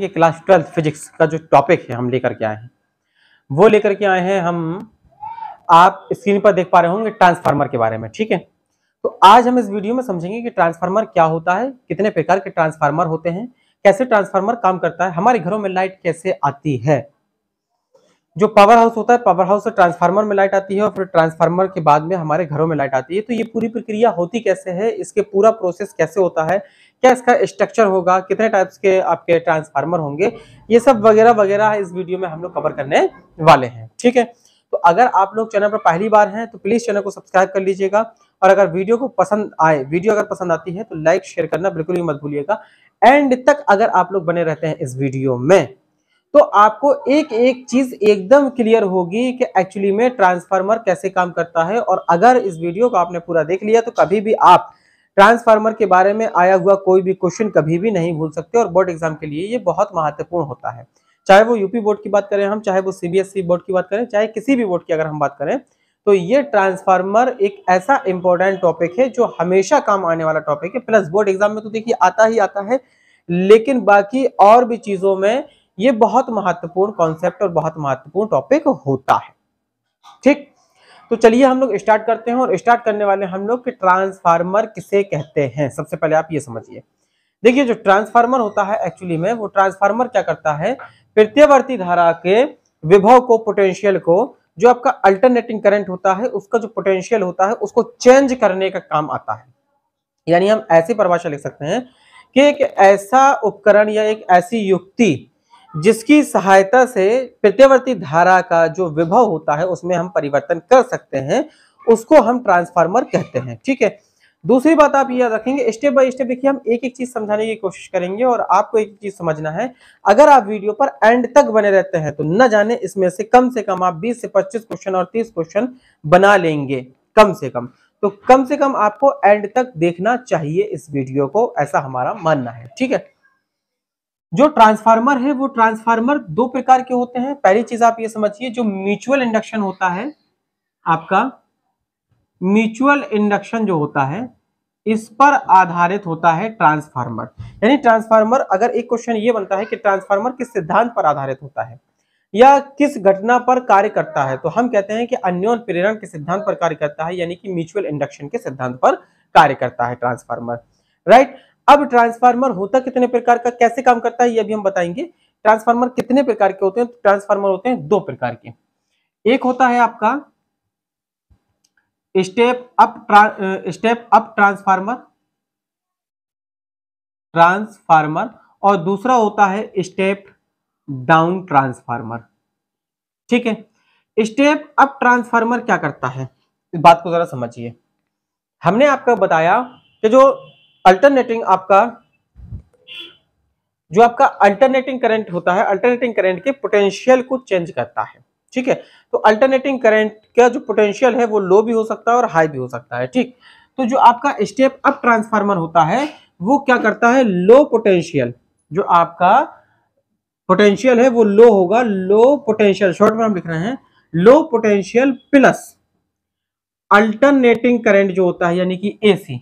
कि class twelfth physics का जो टॉपिक है हम लेकर के आए हैं वो लेकर के आए हैं हम आप स्क्रीन पर देख पा रहे होंगे ट्रांसफार्मर के बारे में ठीक है तो आज हम इस वीडियो में समझेंगे कि ट्रांसफार्मर क्या होता है कितने प्रकार के ट्रांसफार्मर होते हैं कैसे ट्रांसफार्मर काम करता है हमारे घरों में लाइट कैसे आती है जो पावर हाउस होता है पावर हाउस से ट्रांसफार्मर में लाइट आती है और फिर ट्रांसफार्मर के बाद में हमारे घरों में लाइट आती है तो ये पूरी प्रक्रिया होती कैसे है इसके पूरा प्रोसेस कैसे होता है क्या इसका स्ट्रक्चर होगा कितने टाइप्स के आपके ट्रांसफार्मर होंगे ये सब वगैरह वगैरह इस वीडियो में हम लोग कवर करने वाले हैं ठीक है तो अगर आप लोग चैनल पर पहली बार हैं तो प्लीज़ चैनल को सब्सक्राइब कर लीजिएगा और अगर वीडियो को पसंद आए वीडियो अगर पसंद आती है तो लाइक शेयर करना बिल्कुल ही मत भूलिएगा एंड तक अगर आप लोग बने रहते हैं इस वीडियो में तो आपको एक एक चीज एकदम क्लियर होगी कि एक्चुअली में ट्रांसफार्मर कैसे काम करता है और अगर इस वीडियो को आपने पूरा देख लिया तो कभी भी आप ट्रांसफार्मर के बारे में आया हुआ कोई भी क्वेश्चन कभी भी नहीं भूल सकते और बोर्ड एग्जाम के लिए ये बहुत महत्वपूर्ण होता है चाहे वो यूपी बोर्ड की बात करें हम चाहे वो सीबीएसई बोर्ड e की बात करें चाहे किसी भी बोर्ड की अगर हम बात करें तो ये ट्रांसफार्मर एक ऐसा इंपॉर्टेंट टॉपिक है जो हमेशा काम आने वाला टॉपिक है प्लस बोर्ड एग्जाम में तो देखिए आता ही आता है लेकिन बाकी और भी चीज़ों में ये बहुत महत्वपूर्ण कॉन्सेप्ट और बहुत महत्वपूर्ण टॉपिक होता है ठीक तो चलिए हम लोग स्टार्ट करते हैं और स्टार्ट करने वाले हम लोग कि ट्रांसफार्मर किसे कहते हैं सबसे पहले आप ये समझिए देखिए जो ट्रांसफार्मर होता है एक्चुअली में वो ट्रांसफार्मर क्या करता है प्रत्यवर्ती धारा के विभव को पोटेंशियल को जो आपका अल्टरनेटिंग करंट होता है उसका जो पोटेंशियल होता है उसको चेंज करने का काम आता है यानी हम ऐसी परिभाषा लिख सकते हैं कि एक ऐसा उपकरण या एक ऐसी युक्ति जिसकी सहायता से प्रत्यवर्ती धारा का जो विभव होता है उसमें हम परिवर्तन कर सकते हैं उसको हम ट्रांसफार्मर कहते हैं ठीक है दूसरी बात आप याद रखेंगे स्टेप बाय स्टेप देखिए हम एक एक चीज समझाने की कोशिश करेंगे और आपको एक चीज समझना है अगर आप वीडियो पर एंड तक बने रहते हैं तो न जाने इसमें से कम से कम आप 20 से 25 क्वेश्चन और 30 क्वेश्चन बना लेंगे कम से कम तो कम से कम आपको एंड तक देखना चाहिए इस वीडियो को ऐसा हमारा मानना है ठीक है जो ट्रांसफार्मर है वो ट्रांसफार्मर दो प्रकार के होते हैं पहली चीज आप ये समझिए जो म्यूचुअल इंडक्शन होता है आपका म्यूचुअल इंडक्शन जो होता है इस पर आधारित होता है ट्रांसफार्मर यानी ट्रांसफार्मर अगर एक क्वेश्चन ये बनता है कि ट्रांसफार्मर किस सिद्धांत पर आधारित होता है या किस घटना पर कार्य करता है तो हम कहते हैं कि अन्योन प्रेरण के सिद्धांत पर कार्य करता है यानी कि म्यूचुअल इंडक्शन के सिद्धांत पर कार्य करता है ट्रांसफार्मर राइट right? अब ट्रांसफार्मर होता कितने प्रकार का कैसे काम करता है ये भी हम बताएंगे ट्रांसफार्मर कितने प्रकार के होते हैं ट्रांसफार्मर होते हैं दो प्रकार के एक होता है आपका step up step up transformer transformer और दूसरा होता है स्टेप डाउन ट्रांसफार्मर ठीक है स्टेप अप ट्रांसफार्मर क्या करता है इस बात को जरा समझिए हमने आपका बताया कि जो अल्टरनेटिंग आपका जो आपका अल्टरनेटिंग करंट होता है अल्टरनेटिंग करंट के पोटेंशियल को चेंज करता है ठीक है तो अल्टरनेटिंग करंट का जो पोटेंशियल है वो लो भी हो सकता है और हाई भी हो सकता है ठीक तो जो आपका स्टेप अप ट्रांसफार्मर होता है वो क्या करता है लो पोटेंशियल जो आपका पोटेंशियल है वो लो होगा लो पोटेंशियल शॉर्ट में हम लिख रहे हैं low potential plus alternating current जो होता है यानी कि एसी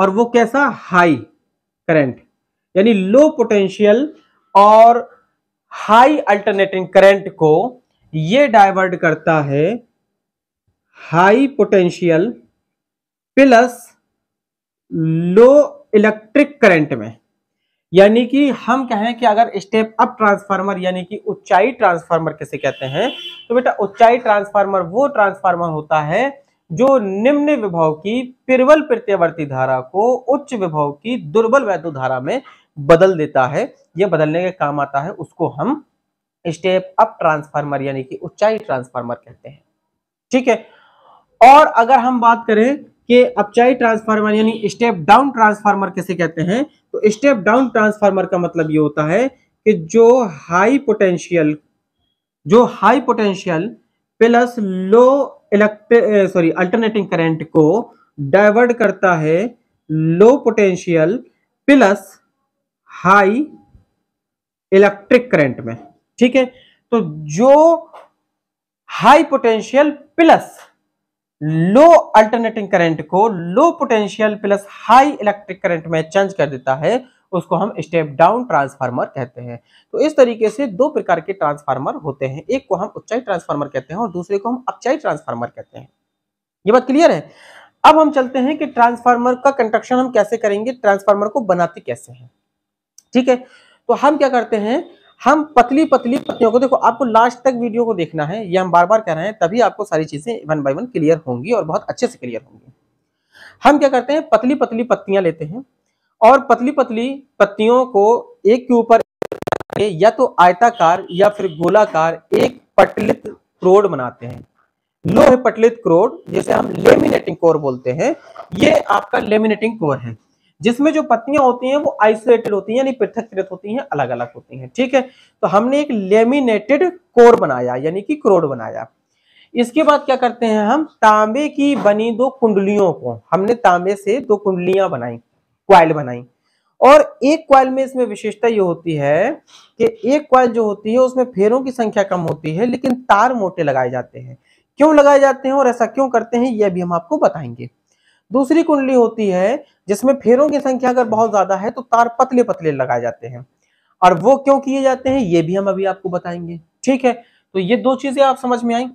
और वो कैसा हाई करंट यानी लो पोटेंशियल और हाई अल्टरनेटिंग करंट को ये डाइवर्ट करता है high potential plus low electric current में यानी कि हम कहें कि अगर स्टेप अप ट्रांसफार्मर यानी कि ऊंचाई ट्रांसफार्मर कैसे कहते हैं तो बेटा ऊंचाई ट्रांसफार्मर वो ट्रांसफार्मर होता है जो निम्न विभव की प्रबल प्रत्यावर्ती धारा को उच्च विभव की दुर्बल वैद्य धारा में बदल देता है यह बदलने के काम आता है उसको हम स्टेप अप ट्रांसफार्मर यानी कि उच्चाई ट्रांसफार्मर कहते हैं ठीक है और अगर हम बात करें कि अपचाई ट्रांसफार्मर यानी स्टेप डाउन ट्रांसफार्मर कैसे कहते हैं तो स्टेप डाउन ट्रांसफार्मर का मतलब ये होता है कि जो हाई पोटेंशियल जो high potential plus low electric sorry alternating current को डाइवर्ट करता है low potential plus high electric current में ठीक है तो जो high potential plus low alternating current को low potential plus high electric current में चेंज कर देता है उसको हम स्टेप डाउन ट्रांसफार्मर कहते हैं तो इस तरीके से दो प्रकार के ट्रांसफार्मर होते हैं एक को हम उच्चाई ट्रांसफार्मर कहते हैं और दूसरे को हम अपचाई ट्रांसफार्मर कहते हैं ये बात क्लियर है अब हम चलते हैं कि ट्रांसफार्मर का कंस्ट्रक्शन हम कैसे करेंगे ट्रांसफार्मर को बनाते कैसे हैं ठीक है तो हम क्या करते हैं हम पतली पतली पत्तियों को देखो आपको लास्ट तक वीडियो को देखना है ये हम बार बार कह रहे हैं तभी आपको सारी चीजें वन बाय वन क्लियर होंगी और बहुत अच्छे से क्लियर होंगी हम क्या करते हैं पतली पतली पत्तियां लेते हैं और पतली पतली पत्तियों को एक के ऊपर या तो आयताकार या फिर गोलाकार एक पटलित क्रोड बनाते हैं लोह पटलित क्रोड जिसे हम लेमिनेटिंग कोर बोलते हैं ये आपका लेमिनेटिंग कोर है जिसमें जो पत्तियां होती हैं वो आइसोलेटेड होती हैं यानी पृथकृत होती हैं अलग अलग होती हैं ठीक है तो हमने एक लेमिनेटेड कोर बनाया यानी कि क्रोड बनाया इसके बाद क्या करते हैं हम तांबे की बनी दो कुंडलियों को हमने तांबे से दो कुंडलियां बनाई क्वाइल बनाई और एक क्वाइल में इसमें विशेषता ये होती है कि एक क्वाइल जो होती है उसमें फेरों की संख्या कम होती है लेकिन तार मोटे लगाए जाते हैं क्यों लगाए जाते हैं और ऐसा क्यों करते हैं यह भी हम आपको बताएंगे दूसरी कुंडली होती है जिसमें फेरों की संख्या अगर बहुत ज्यादा है तो तार पतले पतले लगाए जाते हैं और वो क्यों किए जाते हैं ये भी हम अभी आपको बताएंगे ठीक है तो ये दो चीजें आप समझ में आई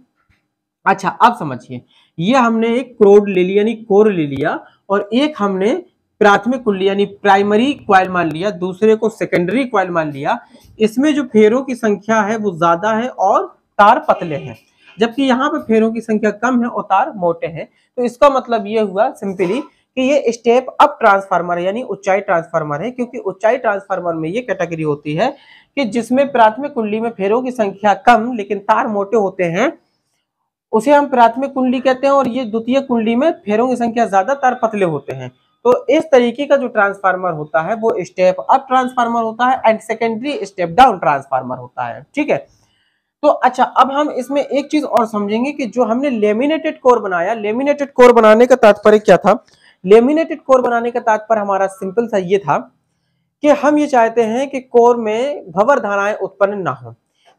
अच्छा अब समझिए ये हमने एक क्रोड ले लिया यानी कोर ले लिया और एक हमने प्राथमिक कुंडली यानी प्राइमरी क्वाइल मान लिया दूसरे को सेकेंडरी क्वाइल मान लिया इसमें जो फेरों की संख्या है वो ज्यादा है और तार पतले हैं जबकि यहाँ पे फेरों की संख्या कम है और तार मोटे हैं तो इसका मतलब ये हुआ सिंपली कि ये स्टेप अप ट्रांसफार्मर यानी ऊंचाई ट्रांसफार्मर है क्योंकि ऊंचाई ट्रांसफार्मर में ये कैटेगरी होती है कि जिसमें प्राथमिक कुंडली में फेरों की संख्या कम लेकिन तार मोटे होते हैं उसे हम प्राथमिक कुंडली कहते हैं और ये द्वितीय कुंडली में फेरों की संख्या ज्यादा तार पतले होते हैं तो इस तरीके का जो ट्रांसफार्मर होता है वो स्टेप अप ट्रांसफार्मर होता है and secondary step down transformer होता है ठीक है तो अच्छा अब हम इसमें एक चीज और समझेंगे कि जो हमने लेमिनेटेड कोर बनाया लेमिनेटेड कोर बनाने का तात्पर्य क्या था लेमिनेटेड कोर बनाने का तात्पर्य हमारा सिंपल सा ये था कि हम ये चाहते हैं कि कोर में भवर धाराएं उत्पन्न ना हो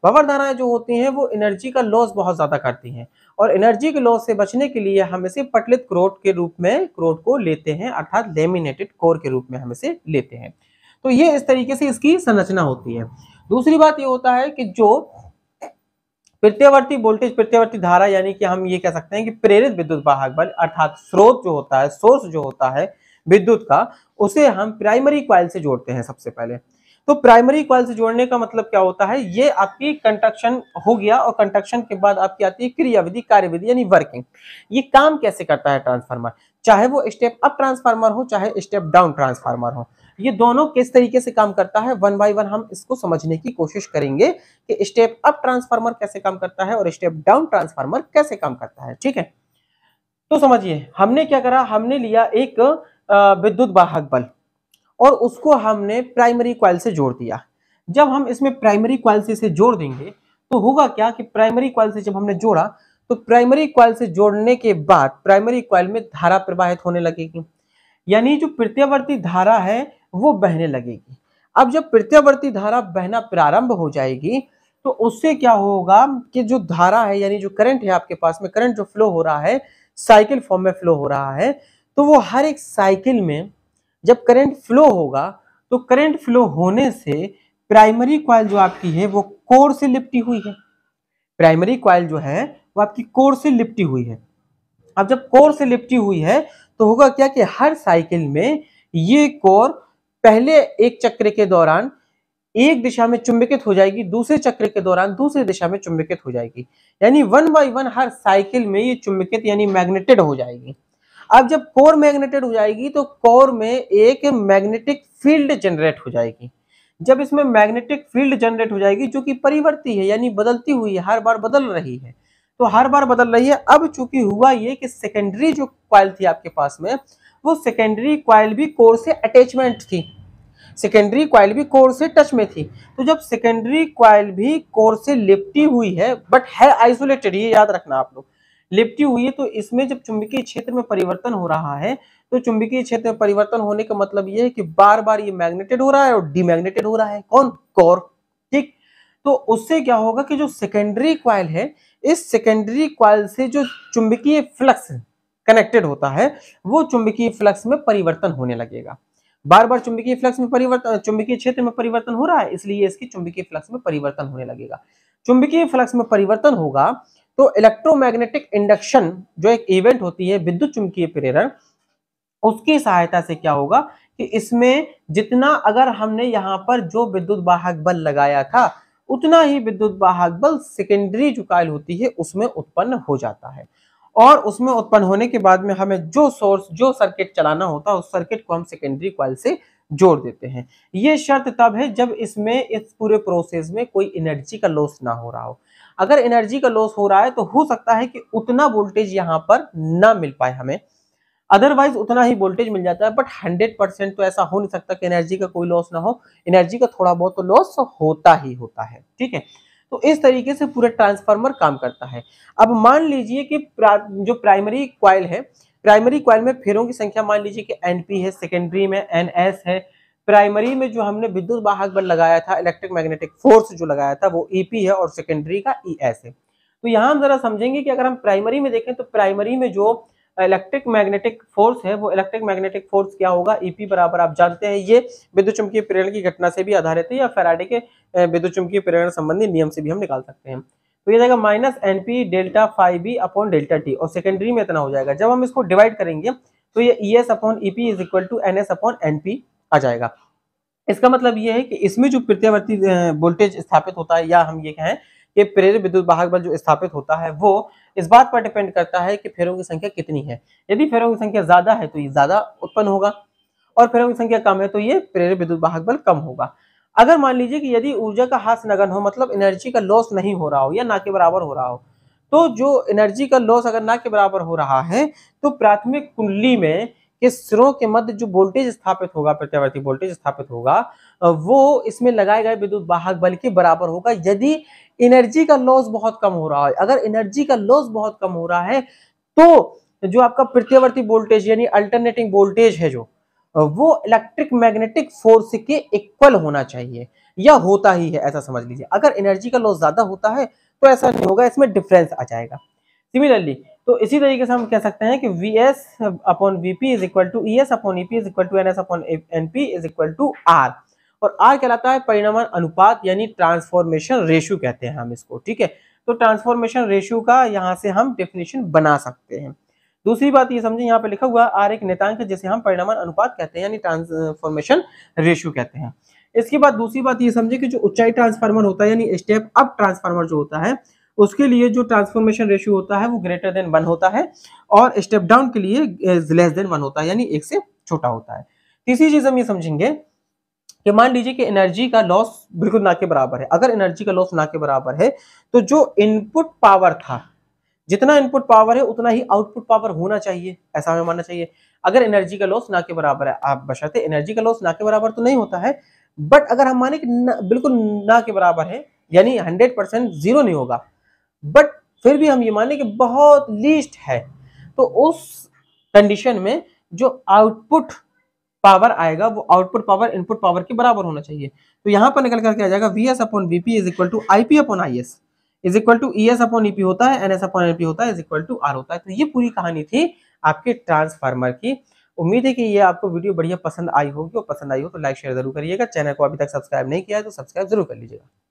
भवर धाराएं जो होती हैं वो एनर्जी का लॉस बहुत ज्यादा करती हैं और एनर्जी के लॉस से बचने के लिए हम इसे पटलित क्रोट के रूप में क्रोट को लेते हैं अर्थात लेमिनेटेड कोर के रूप में हम इसे लेते हैं तो ये इस तरीके से इसकी संरचना होती है दूसरी बात ये होता है कि जो प्रत्यावर्ती वोल्टेज प्रत्यावर्ती धारा यानी कि हम ये कह सकते हैं कि प्रेरित विद्युत वाहक बल अर्थात स्रोत जो होता है सोर्स जो होता है विद्युत का उसे हम प्राइमरी क्वाइल से जोड़ते हैं सबसे पहले तो प्राइमरी कॉल से जोड़ने का मतलब क्या होता है ये आपकी कंटक्शन हो गया और कंटक्शन के बाद आपकी आती है क्रियाविधि कार्यविधि यानी वर्किंग ये काम कैसे करता है ट्रांसफार्मर चाहे वो स्टेप अप ट्रांसफार्मर हो चाहे स्टेप डाउन ट्रांसफार्मर हो ये दोनों किस तरीके से काम करता है वन बाय वन हम इसको समझने की कोशिश करेंगे कि स्टेप अप ट्रांसफार्मर कैसे काम करता है और स्टेप डाउन ट्रांसफार्मर कैसे काम करता है ठीक है तो समझिए हमने क्या करा हमने लिया एक विद्युत वाहक बल और उसको हमने प्राइमरी क्वाइल से जोड़ दिया जब हम इसमें प्राइमरी क्वाइल से इसे जोड़ देंगे तो होगा क्या कि प्राइमरी क्वाइल से जब हमने जोड़ा तो प्राइमरी क्वाइल से जोड़ने के बाद प्राइमरी क्वाइल में धारा प्रवाहित होने लगेगी यानी जो प्रत्यावर्ती धारा है वो बहने लगेगी अब जब प्रत्यावर्ती धारा बहना प्रारंभ हो जाएगी तो उससे क्या होगा कि जो धारा है यानी जो करंट है आपके पास में करंट जो फ्लो हो रहा है साइकिल फॉर्म में फ्लो हो रहा है तो वो हर एक साइकिल में जब करंट फ्लो होगा तो करंट फ्लो होने से प्राइमरी क्वाइल जो आपकी है वो कोर से लिपटी हुई है प्राइमरी क्वाइल जो है वो आपकी कोर से लिपटी हुई है अब जब कोर से लिपटी हुई है तो होगा क्या कि हर साइकिल में ये कोर पहले एक चक्र के दौरान एक दिशा में चुंबकित हो जाएगी दूसरे चक्र के दौरान दूसरी दिशा में चुंबकित हो जाएगी यानी वन बाई वन हर साइकिल में ये चुंबकित यानी मैग्नेटेड हो जाएगी अब जब कोर मैग्नेटेड हो जाएगी तो कोर में एक मैग्नेटिक फील्ड जनरेट हो जाएगी जब इसमें मैग्नेटिक फील्ड जनरेट हो जाएगी जो कि परिवर्ती है यानी बदलती हुई है हर बार बदल रही है तो हर बार बदल रही है अब चूंकि हुआ ये कि सेकेंडरी जो क्वाइल थी आपके पास में वो सेकेंडरी क्वाइल भी कोर से अटैचमेंट थी सेकेंडरी क्वाइल भी कोर से टच में थी तो जब सेकेंडरी क्वाइल भी कोर से लिपटी हुई है बट है आइसोलेटेड ये याद रखना आप लोग लिपटी हुई है तो इसमें जब चुंबकीय क्षेत्र में परिवर्तन हो रहा है तो चुंबकीय क्षेत्र में परिवर्तन होने का मतलब यह है कि बार बार ये मैग्नेटेड हो रहा है और डिमैग्नेटेड हो रहा है कौन कौर ठीक तो उससे क्या होगा कि जो सेकेंडरी क्वाइल है इस सेकेंडरी क्वाइल से जो चुंबकीय फ्लक्स कनेक्टेड होता है वो चुंबकीय फ्लक्स में परिवर्तन होने लगेगा बार बार चुंबकीय फ्लक्स में परिवर्तन चुंबकीय क्षेत्र में परिवर्तन हो रहा है इसलिए इसकी चुंबकीय फ्लक्स में परिवर्तन होने लगेगा चुंबकीय फ्लक्स में परिवर्तन होगा तो इलेक्ट्रोमैग्नेटिक इंडक्शन जो एक इवेंट होती है विद्युत चुंबकीय प्रेरण उसकी सहायता से क्या होगा कि इसमें जितना अगर हमने यहाँ पर जो विद्युत वाहक बल लगाया था उतना ही विद्युत वाहक बल सेकेंडरी जो कायल होती है उसमें उत्पन्न हो जाता है और उसमें उत्पन्न होने के बाद में हमें जो सोर्स जो सर्किट चलाना होता है उस सर्किट को हम सेकेंडरी कॉल से जोड़ देते हैं ये शर्त तब है जब इसमें इस पूरे प्रोसेस में कोई एनर्जी का लॉस ना हो रहा हो अगर एनर्जी का लॉस हो रहा है तो हो सकता है कि उतना वोल्टेज यहाँ पर ना मिल पाए हमें अदरवाइज उतना ही वोल्टेज मिल जाता है बट हंड्रेड परसेंट तो ऐसा हो नहीं सकता कि एनर्जी का कोई लॉस ना हो एनर्जी का थोड़ा बहुत तो लॉस होता ही होता है ठीक है तो इस तरीके से पूरा ट्रांसफार्मर काम करता है अब मान लीजिए कि जो प्राइमरी क्वाइल है प्राइमरी क्वाइल में फेरों की संख्या मान लीजिए कि एन पी है सेकेंडरी में एन एस है प्राइमरी में जो हमने विद्युत वाहक बल लगाया था इलेक्ट्रिक मैग्नेटिक फोर्स जो लगाया था वो ईपी e है और सेकेंडरी का ई e एस है तो यहाँ हम जरा समझेंगे कि अगर हम प्राइमरी में देखें तो प्राइमरी में जो इलेक्ट्रिक मैग्नेटिक फोर्स है वो इलेक्ट्रिक मैग्नेटिक फोर्स क्या होगा ईपी e बराबर आप जानते हैं ये विद्युत चुंबकीय प्रेरण की घटना से भी आधारित है या फेराडे के विद्युत चुंबकीय प्रेरण संबंधी नियम से भी हम निकाल सकते हैं तो ये जाएगा minus N P delta phi B upon delta T और सेकेंडरी में इतना हो जाएगा जब हम इसको डिवाइड करेंगे तो ये E S upon E P is equal to N S upon N P आ जाएगा इसका मतलब यह है कि इसमें जो प्रत्यावर्ती वोल्टेज स्थापित होता है या हम ये कहें कि प्रेरित विद्युत बाहक बल जो स्थापित होता है वो इस बात पर डिपेंड करता है कि फेरों की संख्या कितनी है यदि फेरों की संख्या ज्यादा है तो ये ज्यादा उत्पन्न होगा और फेरों की संख्या कम है तो ये प्रेरित विद्युत बाहक बल कम होगा अगर मान लीजिए कि यदि ऊर्जा का हास नगन हो मतलब एनर्जी का लॉस नहीं हो रहा हो या ना के बराबर हो रहा हो तो जो एनर्जी का लॉस अगर ना के बराबर हो रहा है तो प्राथमिक कुंडली में कि सिरों के मध्य जो वोल्टेज स्थापित होगा प्रत्यावर्ती वोल्टेज स्थापित होगा वो इसमें लगाए गए विद्युत वाहक बल के बराबर होगा यदि एनर्जी का लॉस बहुत कम हो रहा है अगर एनर्जी का लॉस बहुत कम हो रहा है तो जो आपका प्रत्यावर्ती वोल्टेज यानी अल्टरनेटिंग वोल्टेज है जो वो इलेक्ट्रिक मैग्नेटिक फोर्स के इक्वल होना चाहिए या होता ही है ऐसा समझ लीजिए अगर एनर्जी का लॉस ज्यादा होता है तो ऐसा नहीं होगा इसमें डिफरेंस आ जाएगा सिमिलरली तो इसी तरीके से हम कह सकते हैं कि V S upon V P is equal to E S upon E P is equal to N S upon N P is equal to R और आर कहलाता है परिणाम अनुपात यानी ट्रांसफॉर्मेशन रेशू कहते हैं हम इसको ठीक है तो ट्रांसफॉर्मेशन रेशू का यहाँ से हम डेफिनेशन बना सकते हैं दूसरी बात ये समझे यहाँ पे लिखा हुआ आर एक नेतांक है जिसे हम परिणाम अनुपात कहते हैं यानी ट्रांसफॉर्मेशन रेशू कहते हैं इसके बाद दूसरी बात ये समझे कि जो ऊंचाई ट्रांसफार्मर होता है यानी स्टेप अप ट्रांसफार्मर जो होता है उसके लिए जो ट्रांसफॉर्मेशन रेशियो होता है वो ग्रेटर देन वन होता है और स्टेप डाउन के लिए लेस देन वन होता है यानी एक से छोटा होता है तीसरी चीज हम ये समझेंगे कि मान लीजिए कि एनर्जी का लॉस बिल्कुल ना के बराबर है अगर एनर्जी का लॉस ना के बराबर है तो जो इनपुट पावर था जितना इनपुट पावर है उतना ही आउटपुट पावर होना चाहिए ऐसा हमें मानना चाहिए अगर एनर्जी का लॉस ना के बराबर है आप बशर्ते एनर्जी का लॉस ना के बराबर तो नहीं होता है बट अगर हम माने कि बिल्कुल ना के बराबर है यानी हंड्रेड परसेंट जीरो नहीं होगा बट फिर भी हम ये माने कि बहुत लीस्ट है तो उस कंडीशन में जो आउटपुट पावर आएगा वो आउटपुट पावर इनपुट पावर के बराबर होना चाहिए तो यहां पर निकल करके आ जाएगा V S upon B is equal to I P upon I S is equal to E S upon E P होता है N S upon N P होता है इज इक्वल टू आर होता है तो ये पूरी कहानी थी आपके ट्रांसफार्मर की उम्मीद है कि ये आपको वीडियो बढ़िया पसंद आई होगी और पसंद आई हो तो लाइक शेयर जरूर करिएगा चैनल को अभी तक सब्सक्राइब नहीं किया है तो सब्सक्राइब जरूर कर लीजिएगा